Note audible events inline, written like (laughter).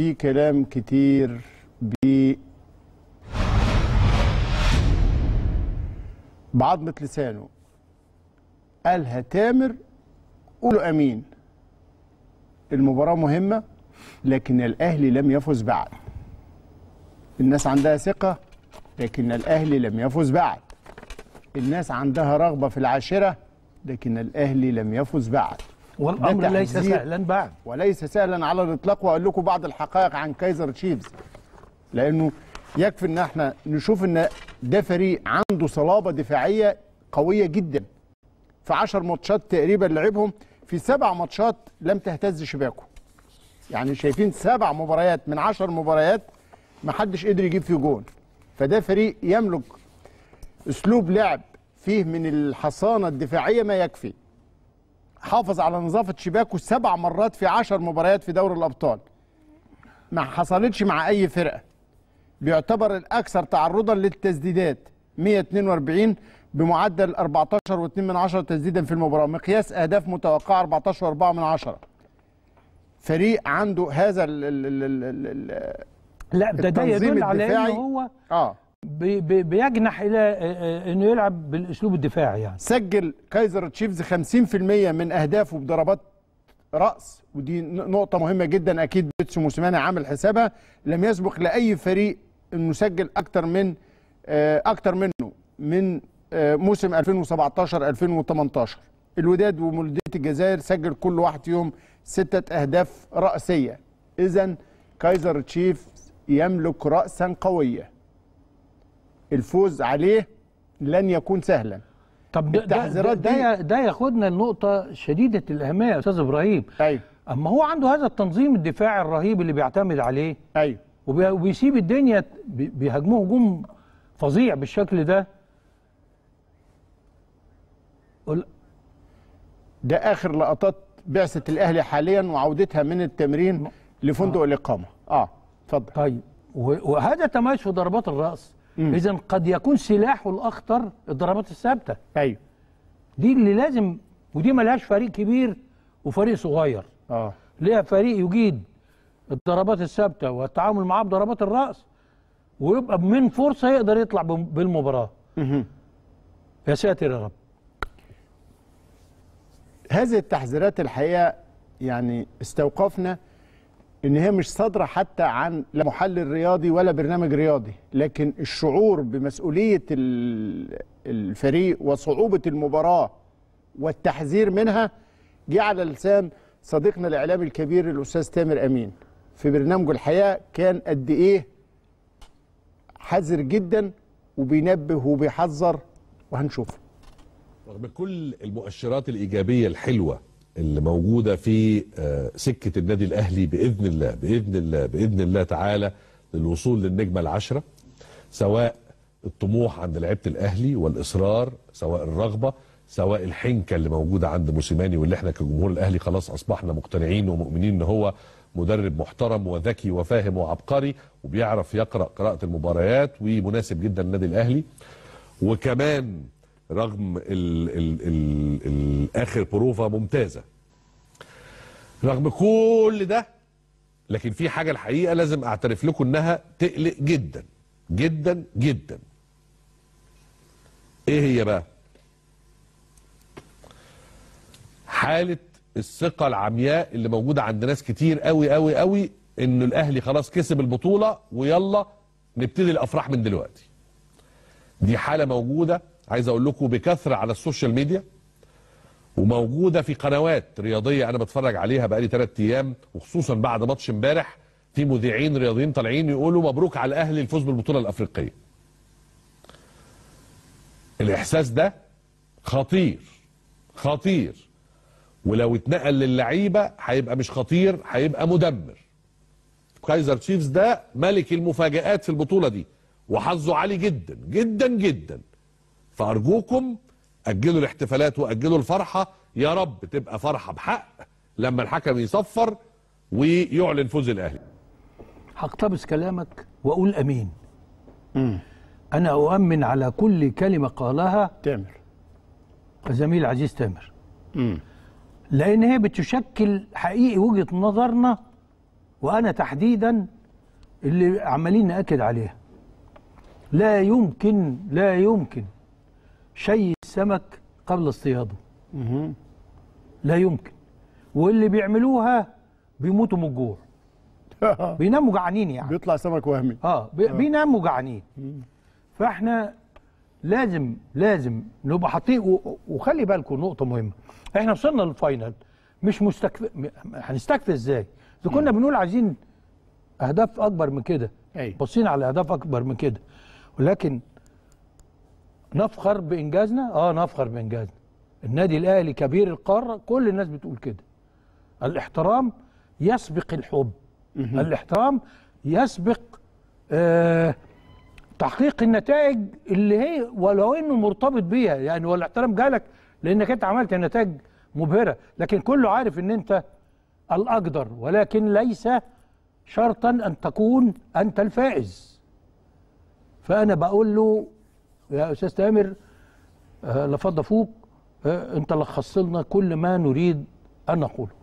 في كلام كتير ب بعضمة لسانه قالها تامر قولوا امين المباراة مهمة لكن الاهلي لم يفز بعد الناس عندها ثقة لكن الاهلي لم يفز بعد الناس عندها رغبة في العاشرة لكن الاهلي لم يفز بعد والامر ليس سهلا بعد وليس سهلا على الاطلاق واقول لكم بعض الحقائق عن كايزر تشيفز لانه يكفي ان احنا نشوف ان ده فريق عنده صلابه دفاعيه قويه جدا في 10 ماتشات تقريبا لعبهم في سبع ماتشات لم تهتز شباكه يعني شايفين سبع مباريات من 10 مباريات ما حدش قدر يجيب فيه جون فده فريق يملك اسلوب لعب فيه من الحصانه الدفاعيه ما يكفي حافظ على نظافه شباكه سبع مرات في عشر مباريات في دوري الابطال ما حصلتش مع اي فرقه بيعتبر الاكثر تعرضا للتسديدات 142 بمعدل 14.2 من عشرة تسديدا في المباراه مقياس اهداف متوقعه 14.4 من عشرة فريق عنده هذا ال ال ال ال لا ده ده يدل على ان هو اه بي بيجنح الى آه، آه، انه يلعب بالاسلوب الدفاعي يعني سجل كايزر تشيفز 50% من اهدافه بضربات راس ودي نقطه مهمه جدا اكيد بيتسو موسيماني عامل حسابها لم يسبق لاي فريق انه سجل اكتر من آه، اكتر منه من موسم 2017 2018 الوداد ومولوديه الجزائر سجل كل واحد يوم ستة اهداف راسيه اذا كايزر تشيفز يملك راسا قويه الفوز عليه لن يكون سهلا طب التحذيرات ده, ده, ده, ده ياخدنا النقطة شديدة الأهمية يا أستاذ إبراهيم أيوه أما هو عنده هذا التنظيم الدفاعي الرهيب اللي بيعتمد عليه أيوه وبيسيب الدنيا بيهاجموه هجوم فظيع بالشكل ده ده آخر لقطات بعثة الأهلي حاليا وعودتها من التمرين لفندق آه. الإقامة آه اتفضل طيب وهذا تماشي ضربات الرأس اذا قد يكون سلاحه الاخطر الضربات الثابته ايوه دي اللي لازم ودي ما لهاش فريق كبير وفريق صغير اه ليها فريق يجيد الضربات الثابته والتعامل معاه بضربات الراس ويبقى من فرصه يقدر يطلع بالمباراه يا ساتر يا رب هذه التحذيرات الحقيقه يعني استوقفنا ان هي مش صادره حتى عن لا محلل رياضي ولا برنامج رياضي لكن الشعور بمسؤوليه الفريق وصعوبه المباراه والتحذير منها جه على لسان صديقنا الاعلامي الكبير الاستاذ تامر امين في برنامجه الحياه كان قد ايه حذر جدا وبينبه وبيحذر وهنشوف رغم كل المؤشرات الايجابيه الحلوه اللي موجودة في آه، سكة النادي الأهلي بإذن الله بإذن الله بإذن الله تعالى للوصول للنجمة العشرة سواء الطموح عند لعيبة الأهلي والإصرار سواء الرغبة سواء الحنكة اللي موجودة عند موسيماني واللي احنا كجمهور الأهلي خلاص أصبحنا مقتنعين ومؤمنين إن هو مدرب محترم وذكي وفاهم وعبقري وبيعرف يقرأ قراءة المباريات ومناسب جدا للنادي الأهلي وكمان رغم ال ال ال ال اخر بروفا ممتازه رغم كل ده لكن في حاجه الحقيقه لازم اعترف لكم انها تقلق جدا جدا جدا ايه هي بقى حاله الثقه العمياء اللي موجوده عند ناس كتير قوي قوي قوي ان الاهلي خلاص كسب البطوله ويلا نبتدي الافراح من دلوقتي دي حاله موجوده عايز اقول لكم بكثره على السوشيال ميديا وموجوده في قنوات رياضيه انا بتفرج عليها بقالي ثلاث ايام وخصوصا بعد ماتش امبارح في مذيعين رياضيين طالعين يقولوا مبروك على الاهلي الفوز بالبطوله الافريقيه. الاحساس ده خطير خطير ولو اتنقل للعيبه هيبقى مش خطير هيبقى مدمر. كايزر تشيفز ده ملك المفاجآت في البطوله دي وحظه عالي جدا جدا جدا. فأرجوكم أجلوا الاحتفالات وأجلوا الفرحة يا رب تبقى فرحة بحق لما الحكم يصفر ويعلن فوز الأهلي هقتبس كلامك وأقول أمين مم. أنا أؤمن على كل كلمة قالها تامر الزميل عزيز تامر مم. لأن هي بتشكل حقيقي وجهة نظرنا وأنا تحديدا اللي عمالين نأكد عليها لا يمكن لا يمكن شي السمك قبل اصطياده لا يمكن واللي بيعملوها بيموتوا من الجوع (laughs) بيناموا جعانين يعني بيطلع سمك وهمي اه, آه. بيناموا جعانين فاحنا لازم لازم نبقى حاطين وخلي بالكم نقطه مهمه احنا وصلنا للفاينل مش مستكف هنستكفي ازاي اذا كنا بنقول عايزين اهداف اكبر من كده بصينا على اهداف اكبر من كده ولكن نفخر بإنجازنا آه نفخر بإنجازنا النادي الأهلي كبير القارة كل الناس بتقول كده الاحترام يسبق الحب الاحترام يسبق آه تحقيق النتائج اللي هي ولو انه مرتبط بيها يعني هو الاحترام جالك لانك انت عملت نتائج مبهره لكن كله عارف ان انت الاقدر ولكن ليس شرطا ان تكون انت الفائز فانا بقول له يا استاذ تامر آه، لفض فوق آه، انت لخصت لنا كل ما نريد ان نقوله